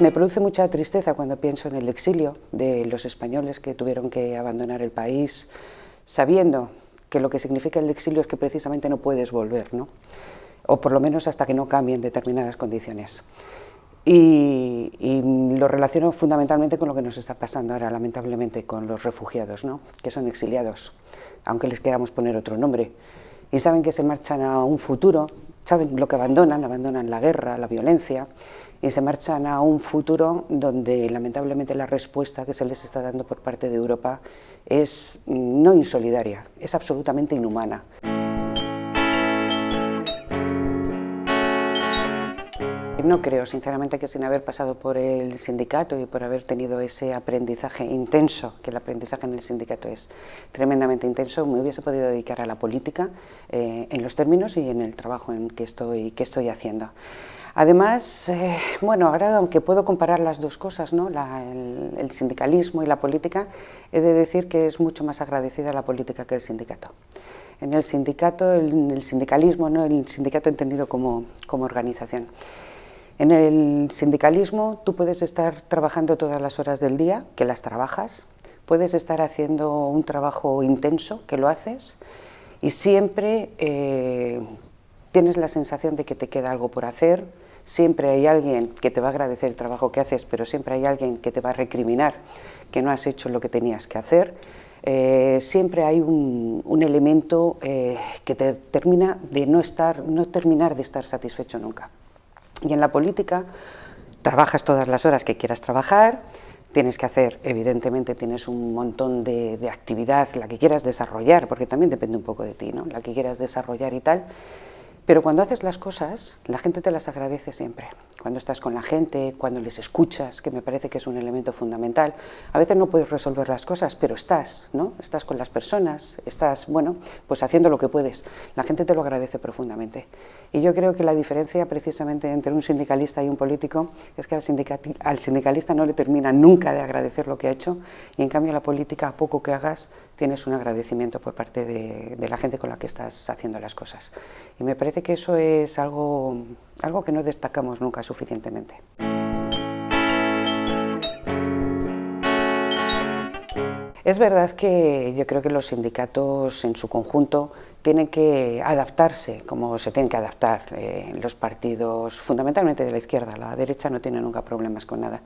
Me produce mucha tristeza cuando pienso en el exilio de los españoles que tuvieron que abandonar el país, sabiendo que lo que significa el exilio es que precisamente no puedes volver, o por lo menos hasta que no cambien determinadas condiciones. Y, lo relaciono fundamentalmente con lo que nos está pasando ahora, lamentablemente, con los refugiados, que son exiliados, aunque les queramos poner otro nombre. Y saben que se marchan a un futuro saben lo que abandonan, abandonan la guerra, la violencia y se marchan a un futuro donde lamentablemente la respuesta que se les está dando por parte de Europa es no insolidaria, es absolutamente inhumana. No creo, sinceramente, que sin haber pasado por el sindicato y por haber tenido ese aprendizaje intenso, que el aprendizaje en el sindicato es tremendamente intenso, me hubiese podido dedicar a la política eh, en los términos y en el trabajo en que estoy, haciendo. Además, eh, bueno, ahora aunque puedo comparar las dos cosas, ¿no? el, sindicalismo y la política, he de decir que es mucho más agradecida la política que el sindicato en el sindicato, el sindicalismo, ¿no? el sindicato entendido como organización. En el sindicalismo tú puedes estar trabajando todas las horas del día, que las trabajas, puedes estar haciendo un trabajo intenso, que lo haces, y siempre eh, tienes la sensación de que te queda algo por hacer, siempre hay alguien que te va a agradecer el trabajo que haces, pero siempre hay alguien que te va a recriminar que no has hecho lo que tenías que hacer. Eh, siempre hay un, elemento eh, que te termina de no estar, no terminar de estar satisfecho nunca. Y en la política trabajas todas las horas que quieras trabajar, tienes que hacer, evidentemente tienes un montón de, de actividad, la que quieras desarrollar, porque también depende un poco de ti, ¿no? la que quieras desarrollar y tal. Pero cuando haces las cosas, la gente te las agradece siempre. Cuando estás con la gente, cuando les escuchas, que me parece que es un elemento fundamental. A veces no puedes resolver las cosas, pero estás, ¿no? Estás con las personas, estás, bueno, pues haciendo lo que puedes. La gente te lo agradece profundamente. Y yo creo que la diferencia precisamente entre un sindicalista y un político es que al, sindicalista no le termina nunca de agradecer lo que ha hecho y en cambio a la política, a poco que hagas, tienes un agradecimiento por parte de, la gente con la que estás haciendo las cosas. Y me parece que eso es algo, algo que no destacamos nunca suficientemente. Es verdad que yo creo que los sindicatos en su conjunto tienen que adaptarse, como se tienen que adaptar eh, los partidos, fundamentalmente de la izquierda, la derecha no tiene nunca problemas con nada,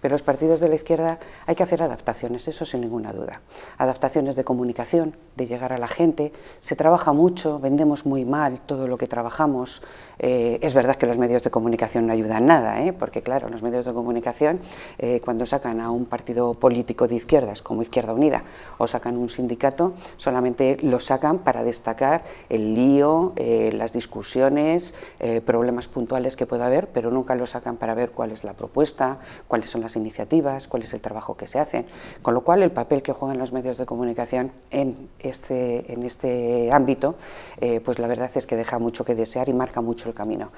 pero los partidos de la izquierda hay que hacer adaptaciones, eso sin ninguna duda. Adaptaciones de comunicación, de llegar a la gente, se trabaja mucho, vendemos muy mal todo lo que trabajamos, eh, es verdad que los medios de comunicación no ayudan nada, ¿eh? porque claro, los medios de comunicación eh, cuando sacan a un partido político de izquierdas como Izquierda Unida o sacan un sindicato, solamente lo sacan para destacar el lío, eh, las discusiones, eh, problemas puntuales que pueda haber, pero nunca lo sacan para ver cuál es la propuesta, cuáles son las iniciativas, cuál es el trabajo que se hace. Con lo cual, el papel que juegan los medios de comunicación en este, este ámbito, eh, pues la verdad es que deja mucho que desear y marca mucho el camino.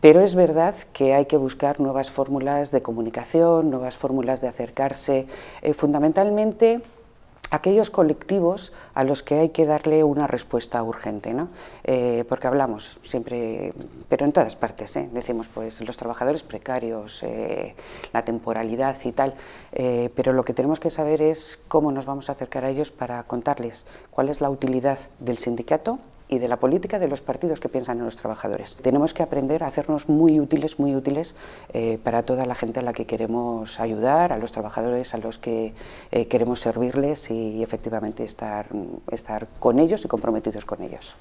Pero es verdad que hay que buscar nuevas fórmulas de comunicación, nuevas fórmulas de acercarse, fundamentalmente aquellos colectivos a los que hay que darle una respuesta urgente, ¿no? Eh, porque hablamos siempre, pero en todas partes, ¿eh? decimos pues los trabajadores precarios, eh, la temporalidad y tal, pero lo que tenemos que saber es cómo nos vamos a acercar a ellos para contarles cuál es la utilidad del sindicato y de la política de los partidos que piensan en los trabajadores. Tenemos que aprender a hacernos muy útiles, muy útiles eh, para toda la gente a la que queremos ayudar, a los trabajadores a los que eh, queremos servirles y, efectivamente estar, estar con ellos y comprometidos con ellos.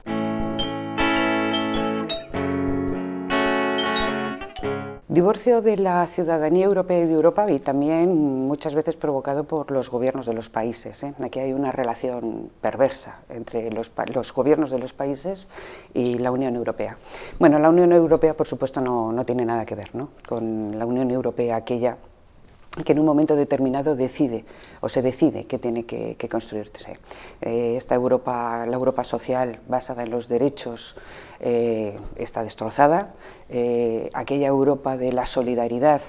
Divorcio de la ciudadanía europea y de Europa y también muchas veces provocado por los gobiernos de los países. ¿eh? Aquí hay una relación perversa entre los, los, gobiernos de los países y la Unión Europea. Bueno, la Unión Europea, por supuesto, no, tiene nada que ver con la Unión Europea aquella que en un momento determinado decide o se decide que tiene que, construirse. Eh, esta Europa, la Europa social basada en los derechos eh, está destrozada, eh, aquella Europa de la solidaridad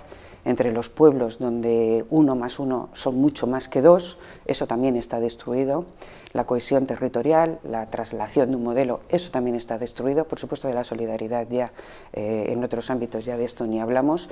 entre los pueblos donde uno más uno son mucho más que dos, eso también está destruido, la cohesión territorial, la traslación de un modelo, eso también está destruido, por supuesto de la solidaridad ya eh, en otros ámbitos ya de esto ni hablamos,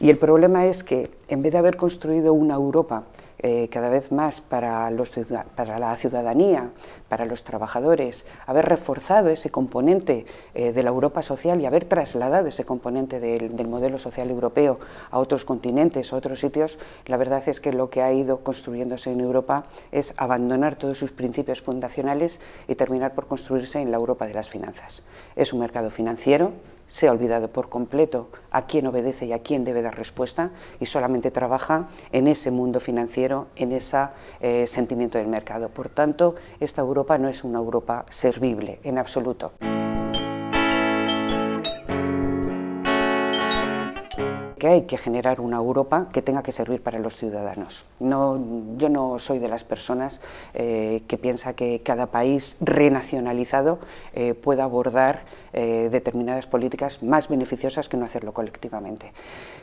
y el problema es que en vez de haber construido una Europa eh, cada vez más para, la ciudadanía, para los trabajadores, haber reforzado ese componente eh, de la Europa social y haber trasladado ese componente del, modelo social europeo a otros continentes, a otros sitios, la verdad es que lo que ha ido construyéndose en Europa es abandonar todos sus principios fundacionales y terminar por construirse en la Europa de las finanzas. Es un mercado financiero se ha olvidado por completo a quién obedece y a quién debe dar respuesta y solamente trabaja en ese mundo financiero, en ese eh, sentimiento del mercado. Por tanto, esta Europa no es una Europa servible en absoluto. hay que generar una Europa que tenga que servir para los ciudadanos. No, yo no soy de las personas eh, que piensa que cada país renacionalizado eh, pueda abordar eh, determinadas políticas más beneficiosas que no hacerlo colectivamente.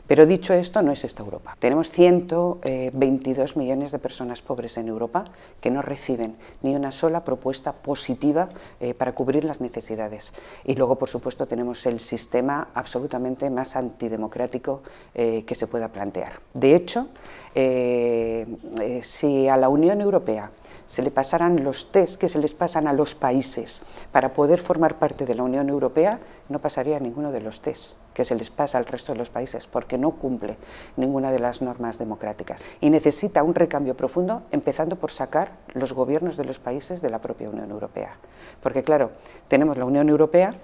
Pero dicho esto, no es esta Europa. Tenemos 122 millones de personas pobres en Europa que no reciben ni una sola propuesta positiva para cubrir las necesidades. Y luego, por supuesto, tenemos el sistema absolutamente más antidemocrático eh, que se pueda plantear. De hecho, eh, eh, si a la Unión Europea se le pasaran los test que se les pasan a los países para poder formar parte de la Unión Europea, no pasaría ninguno de los test que se les pasa al resto de los países porque no cumple ninguna de las normas democráticas y necesita un recambio profundo empezando por sacar los gobiernos de los países de la propia Unión Europea. Porque claro, tenemos la Unión Europea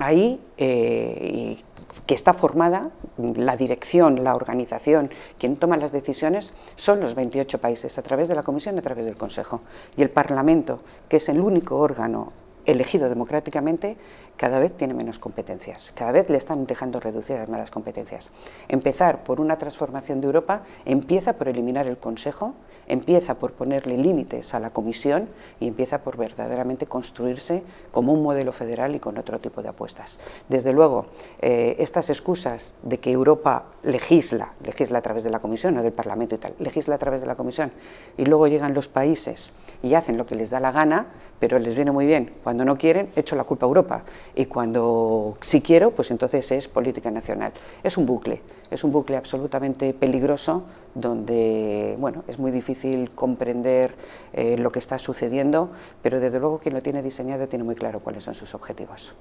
ahí y que está formada, la dirección, la organización, quien toma las decisiones, son los 28 países, a través de la Comisión, a través del Consejo. Y el Parlamento, que es el único órgano elegido democráticamente, cada vez tiene menos competencias, cada vez le están dejando reducidas más las competencias. Empezar por una transformación de Europa empieza por eliminar el Consejo, empieza por ponerle límites a la Comisión y empieza por verdaderamente construirse como un modelo federal y con otro tipo de apuestas. Desde luego, eh, estas excusas de que Europa legisla, legisla a través de la Comisión, no del Parlamento y tal, legisla a través de la Comisión, y luego llegan los países y hacen lo que les da la gana, pero les viene muy bien cuando no quieren, echo la culpa a Europa. Y cuando sí quiero, pues entonces es política nacional. Es un bucle, es un bucle absolutamente peligroso donde bueno, es muy difícil comprender eh, lo que está sucediendo, pero desde luego quien lo tiene diseñado tiene muy claro cuáles son sus objetivos.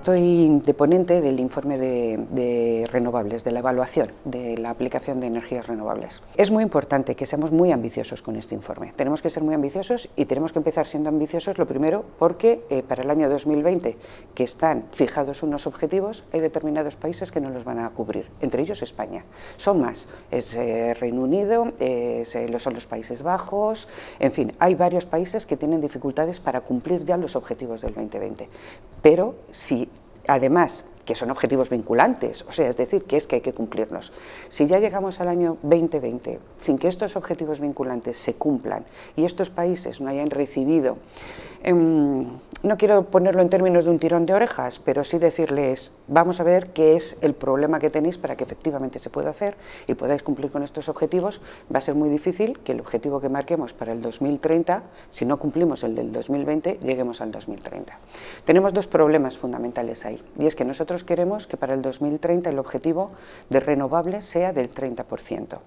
Estoy deponente del informe de, renovables, de la evaluación de la aplicación de energías renovables. Es muy importante que seamos muy ambiciosos con este informe. Tenemos que ser muy ambiciosos y tenemos que empezar siendo ambiciosos, lo primero, porque eh, para el año 2020, que están fijados unos objetivos, hay determinados países que no los van a cubrir, entre ellos España. Son más, es eh, Reino Unido, eh, son los Países Bajos, en fin, hay varios países que tienen dificultades para cumplir ya los objetivos del 2020. Pero si Además, que son objetivos vinculantes, o sea, es decir, que es que hay que cumplirnos. Si ya llegamos al año 2020 sin que estos objetivos vinculantes se cumplan y estos países no hayan recibido... Em, no quiero ponerlo en términos de un tirón de orejas, pero sí decirles, vamos a ver qué es el problema que tenéis para que efectivamente se pueda hacer y podáis cumplir con estos objetivos. Va a ser muy difícil que el objetivo que marquemos para el 2030, si no cumplimos el del 2020, lleguemos al 2030. Tenemos dos problemas fundamentales ahí, y es que nosotros queremos que para el 2030 el objetivo de renovables sea del 30%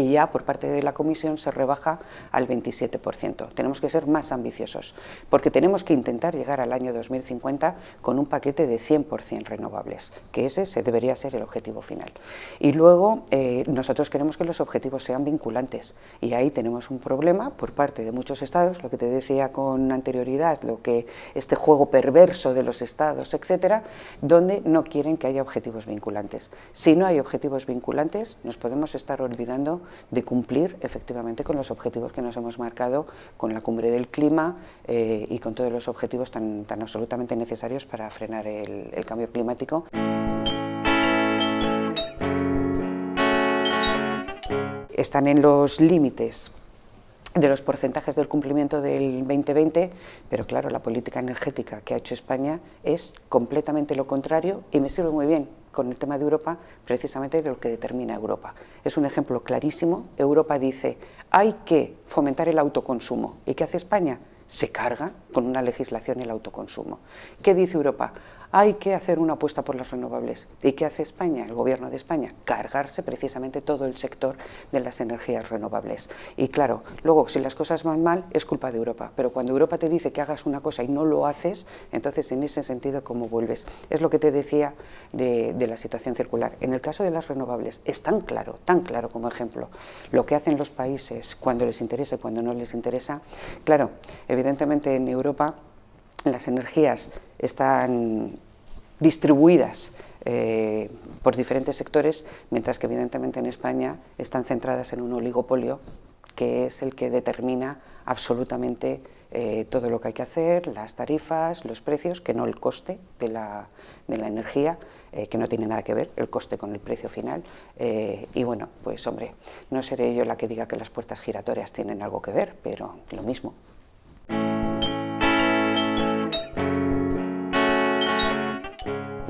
y ya por parte de la Comisión se rebaja al 27%. Tenemos que ser más ambiciosos, porque tenemos que intentar llegar al año 2050 con un paquete de 100% renovables, que ese se debería ser el objetivo final. Y luego eh, nosotros queremos que los objetivos sean vinculantes, y ahí tenemos un problema por parte de muchos estados, lo que te decía con anterioridad, lo que este juego perverso de los estados, etcétera, donde no quieren que haya objetivos vinculantes. Si no hay objetivos vinculantes, nos podemos estar olvidando de cumplir efectivamente con los objetivos que nos hemos marcado con la cumbre del clima eh, y con todos los objetivos tan, absolutamente necesarios para frenar el cambio climático. Están en los límites de los porcentajes del cumplimiento del 2020, pero claro, la política energética que ha hecho España es completamente lo contrario y me sirve muy bien con el tema de Europa, precisamente de lo que determina Europa. Es un ejemplo clarísimo. Europa dice, hay que fomentar el autoconsumo. ¿Y qué hace España? Se carga con una legislación el autoconsumo. ¿Qué dice Europa? Hay que hacer una apuesta por las renovables. ¿Y qué hace España, el gobierno de España? Cargarse precisamente todo el sector de las energías renovables. Y claro, luego si las cosas van mal es culpa de Europa, pero cuando Europa te dice que hagas una cosa y no lo haces, entonces en ese sentido cómo vuelves. Es lo que te decía de, la situación circular. En el caso de las renovables es tan claro, tan claro como ejemplo, lo que hacen los países cuando les interesa y cuando no les interesa. Claro, evidentemente en Europa Europa las energías están distribuidas eh, por diferentes sectores, mientras que evidentemente en España están centradas en un oligopolio que es el que determina absolutamente eh, todo lo que hay que hacer, las tarifas, los precios, que no el coste de la, energía, eh, que no tiene nada que ver el coste con el precio final. y bueno, pues hombre, no seré yo la que diga que las puertas giratorias tienen algo que ver, pero lo mismo.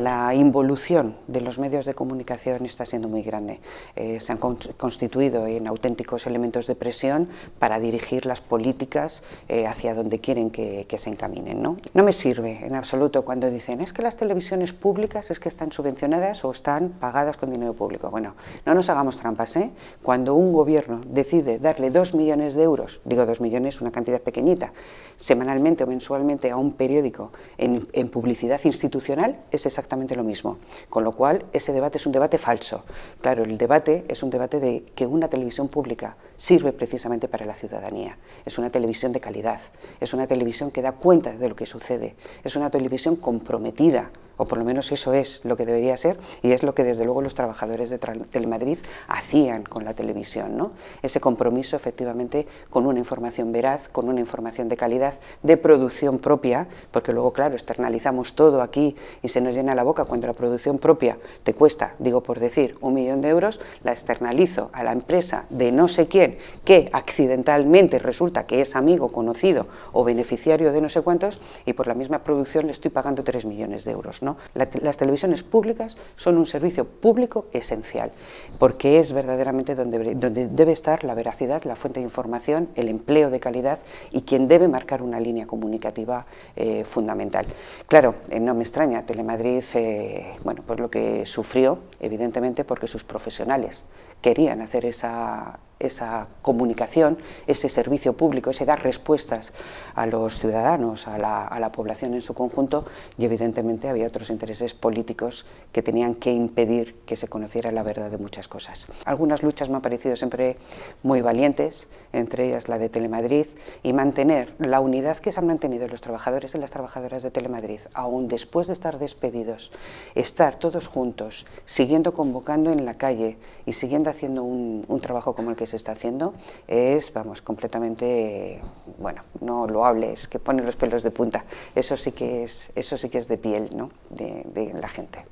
la involución de los medios de comunicación está siendo muy grande. Eh, se han constituido en auténticos elementos de presión para dirigir las políticas eh, hacia donde quieren que, se encaminen. ¿no? ¿no? me sirve en absoluto cuando dicen es que las televisiones públicas es que están subvencionadas o están pagadas con dinero público. Bueno, no nos hagamos trampas. ¿eh? Cuando un gobierno decide darle dos millones de euros, digo dos millones, una cantidad pequeñita, semanalmente o mensualmente a un periódico en, en publicidad institucional, es exactamente lo mismo. Con lo cual, ese debate es un debate falso. Claro, el debate es un debate de que una televisión pública sirve precisamente para la ciudadanía. Es una televisión de calidad, es una televisión que da cuenta de lo que sucede, es una televisión comprometida o por lo menos eso es lo que debería ser y es lo que desde luego los trabajadores de Telemadrid hacían con la televisión, ¿no? ese compromiso efectivamente con una información veraz, con una información de calidad, de producción propia, porque luego claro, externalizamos todo aquí y se nos llena la boca cuando la producción propia te cuesta, digo por decir, un millón de euros, la externalizo a la empresa de no sé quién que accidentalmente resulta que es amigo, conocido o beneficiario de no sé cuántos y por la misma producción le estoy pagando tres millones de euros las televisiones públicas son un servicio público esencial, porque es verdaderamente donde, donde debe estar la veracidad, la fuente de información, el empleo de calidad y quien debe marcar una línea comunicativa eh, fundamental. Claro, eh, no me extraña, Telemadrid, eh, bueno, pues lo que sufrió, evidentemente, porque sus profesionales querían hacer esa, esa comunicación, ese servicio público, ese dar respuestas a los ciudadanos, a la, a la, población en su conjunto y evidentemente había otros intereses políticos que tenían que impedir que se conociera la verdad de muchas cosas. Algunas luchas me han parecido siempre muy valientes, entre ellas la de Telemadrid y mantener la unidad que se han mantenido los trabajadores y las trabajadoras de Telemadrid, aún después de estar despedidos, estar todos juntos, siguiendo convocando en la calle y siguiendo haciendo un, un trabajo como el que se está haciendo es, vamos, completamente, bueno, no lo hables, que ponen los pelos de punta. Eso sí que es, eso sí que es de piel, ¿no? de, de la gente.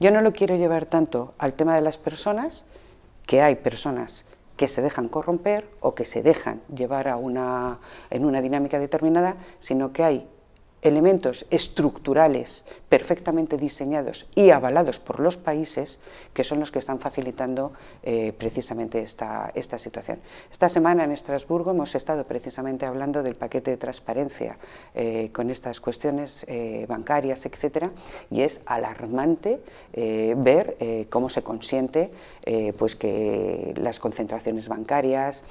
Yo no lo quiero llevar tanto al tema de las personas, que hay personas que se dejan corromper o que se dejan llevar a una, en una dinámica determinada, sino que hay elementos estructurales perfectamente diseñados y avalados por los países que son los que están facilitando eh, precisamente esta, esta situación. Esta semana en Estrasburgo hemos estado precisamente hablando del paquete de transparencia eh, con estas cuestiones eh, bancarias, etcétera, y es alarmante ver cómo se consiente pues que las concentraciones bancarias,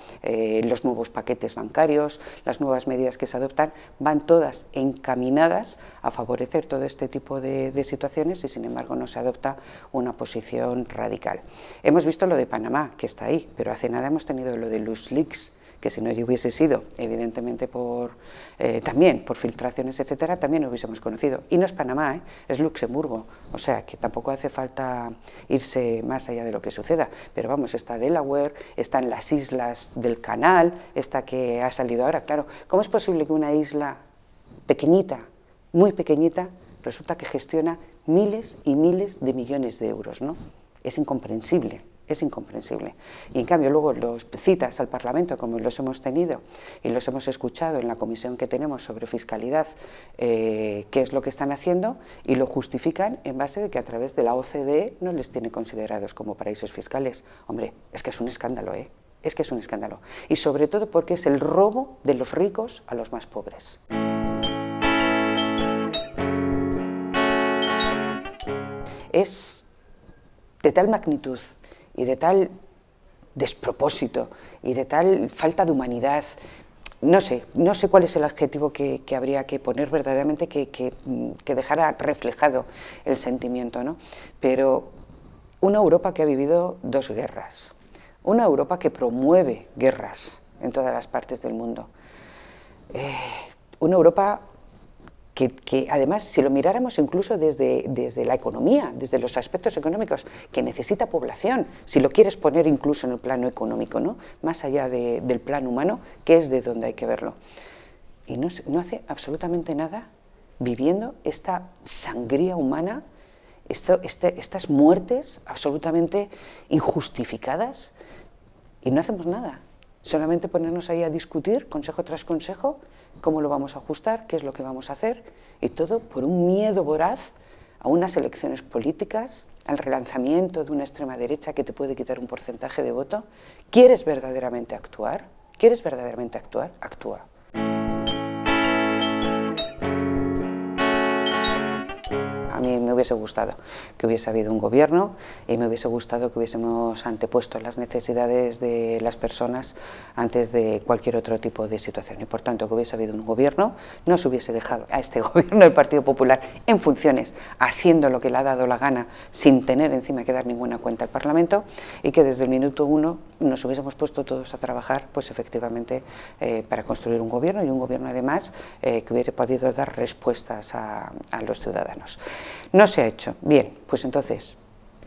los nuevos paquetes bancarios, las nuevas medidas que se adoptan van todas encaminadas a favorecer todo este tipo de, situaciones y sin embargo no se adopta una posición radical. Hemos visto lo de Panamá, que está ahí, pero hace nada hemos tenido lo de LuxLeaks, que si no hubiese sido, evidentemente, por, eh, también por filtraciones, etcétera, también lo hubiésemos conocido. Y no es Panamá, ¿eh? es Luxemburgo, o sea que tampoco hace falta irse más allá de lo que suceda. Pero vamos, está Delaware, están las islas del canal, esta que ha salido ahora, claro. ¿Cómo es posible que una isla pequeñita, muy pequeñita, resulta que gestiona miles y miles de millones de euros. ¿no? Es incomprensible, es incomprensible. Y en cambio luego los citas al Parlamento, como los hemos tenido y los hemos escuchado en la comisión que tenemos sobre fiscalidad, eh, qué es lo que están haciendo, y lo justifican en base de que a través de la OCDE no les tiene considerados como paraísos fiscales. Hombre, es que es un escándalo, ¿eh? Es que es un escándalo. Y sobre todo porque es el robo de los ricos a los más pobres. es de tal magnitud y de tal despropósito y de tal falta de humanidad. No sé, no sé cuál es el adjetivo que, habría que poner verdaderamente mm, que, dejara reflejado el sentimiento, ¿no? Pero una Europa que ha vivido dos guerras, una Europa que promueve guerras en todas las partes del mundo, eh, una Europa que, además, si lo miráramos incluso desde, la economía, desde los aspectos económicos, que necesita población, si lo quieres poner incluso en el plano económico, ¿no? más allá del plano humano, que es de donde hay que verlo. Y no, no hace absolutamente nada viviendo esta sangría humana, este, estas muertes absolutamente injustificadas, y no hacemos nada. Solamente ponernos ahí a discutir, consejo tras consejo, cómo lo vamos a ajustar, qué es lo que vamos a hacer, y todo por un miedo voraz a unas elecciones políticas, al relanzamiento de una extrema derecha que te puede quitar un porcentaje de voto. ¿Quieres verdaderamente actuar? ¿Quieres verdaderamente actuar? Actúa. hubiese gustado que hubiese habido un gobierno y me hubiese gustado que hubiésemos antepuesto las necesidades de las personas antes de cualquier otro tipo de situación. Y por tanto, que hubiese habido un gobierno, no se hubiese dejado a este gobierno del Partido Popular en funciones, haciendo lo que le ha dado la gana, sin tener encima que dar ninguna cuenta al Parlamento, y que desde el minuto uno nos hubiésemos puesto todos a trabajar, pues efectivamente, eh, para construir un gobierno y un gobierno además eh, que hubiera podido dar respuestas a, a los ciudadanos. No no se ha hecho. Bien, pues entonces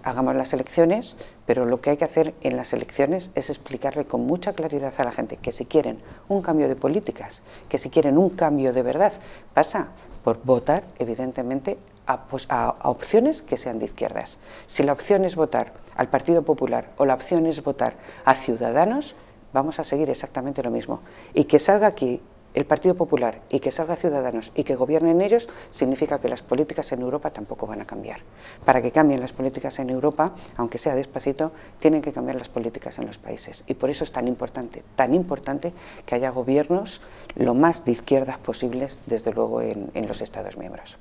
hagamos las elecciones, pero lo que hay que hacer en las elecciones es explicarle con mucha claridad a la gente que si quieren un cambio de políticas, que si quieren un cambio de verdad, pasa por votar, evidentemente, a, pues, a, opciones que sean de izquierdas. Si la opción es votar al Partido Popular o la opción es votar a Ciudadanos, vamos a seguir exactamente lo mismo. Y que salga aquí el Partido Popular y que salga Ciudadanos y que gobiernen ellos, significa que las políticas en Europa tampoco van a cambiar. Para que cambien las políticas en Europa, aunque sea despacito, tienen que cambiar las políticas en los países. Y por eso es tan importante, tan importante que haya gobiernos lo más de izquierdas posibles, desde luego, en, en los Estados miembros.